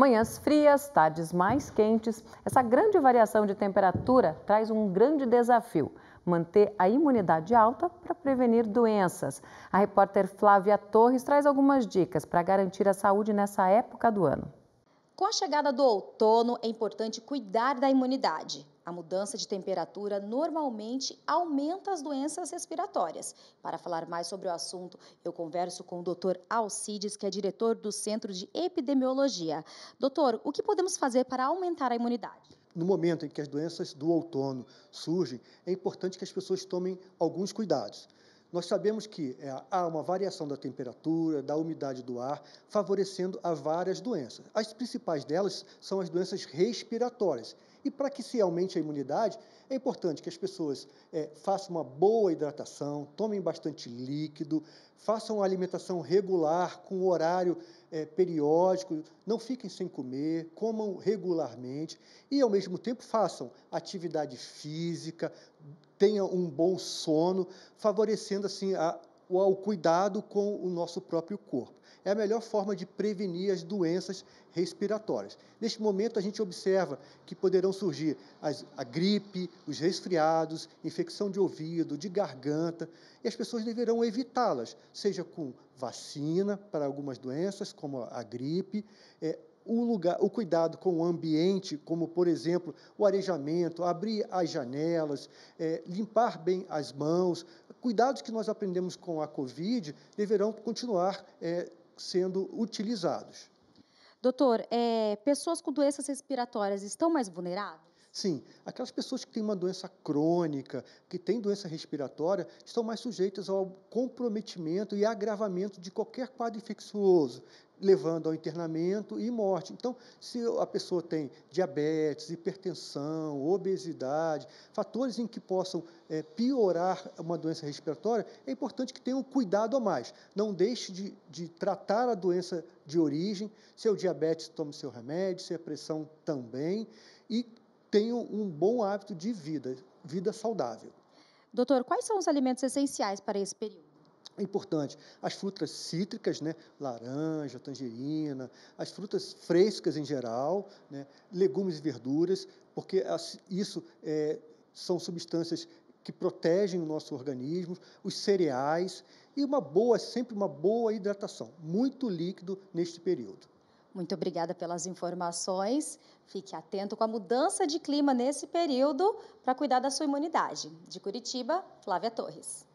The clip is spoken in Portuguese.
Manhãs frias, tardes mais quentes, essa grande variação de temperatura traz um grande desafio: manter a imunidade alta para prevenir doenças. A repórter Flávia Torres traz algumas dicas para garantir a saúde nessa época do ano. Com a chegada do outono, é importante cuidar da imunidade. A mudança de temperatura normalmente aumenta as doenças respiratórias. Para falar mais sobre o assunto, eu converso com o Dr. Alcides, que é diretor do Centro de Epidemiologia. Doutor, o que podemos fazer para aumentar a imunidade? No momento em que as doenças do outono surgem, é importante que as pessoas tomem alguns cuidados. Nós sabemos que é, há uma variação da temperatura, da umidade do ar, favorecendo a várias doenças. As principais delas são as doenças respiratórias, e para que se aumente a imunidade, é importante que as pessoas é, façam uma boa hidratação, tomem bastante líquido, façam uma alimentação regular, com horário é, periódico, não fiquem sem comer, comam regularmente e, ao mesmo tempo, façam atividade física, tenha um bom sono, favorecendo assim a ao cuidado com o nosso próprio corpo. É a melhor forma de prevenir as doenças respiratórias. Neste momento, a gente observa que poderão surgir as, a gripe, os resfriados, infecção de ouvido, de garganta, e as pessoas deverão evitá-las, seja com vacina para algumas doenças, como a gripe, é, o lugar, o cuidado com o ambiente, como por exemplo o arejamento, abrir as janelas, é, limpar bem as mãos, cuidados que nós aprendemos com a Covid deverão continuar é, sendo utilizados. Doutor, é, pessoas com doenças respiratórias estão mais vulneráveis? Sim, aquelas pessoas que têm uma doença crônica, que têm doença respiratória, estão mais sujeitas ao comprometimento e agravamento de qualquer quadro infeccioso, levando ao internamento e morte. Então, se a pessoa tem diabetes, hipertensão, obesidade, fatores em que possam é, piorar uma doença respiratória, é importante que tenha um cuidado a mais. Não deixe de, de tratar a doença de origem, se é o diabetes, tome seu remédio, se é a pressão também, e tenham um bom hábito de vida, vida saudável. Doutor, quais são os alimentos essenciais para esse período? É importante. As frutas cítricas, né? laranja, tangerina, as frutas frescas em geral, né? legumes e verduras, porque isso é, são substâncias que protegem o nosso organismo, os cereais e uma boa, sempre uma boa hidratação, muito líquido neste período. Muito obrigada pelas informações. Fique atento com a mudança de clima nesse período para cuidar da sua imunidade. De Curitiba, Flávia Torres.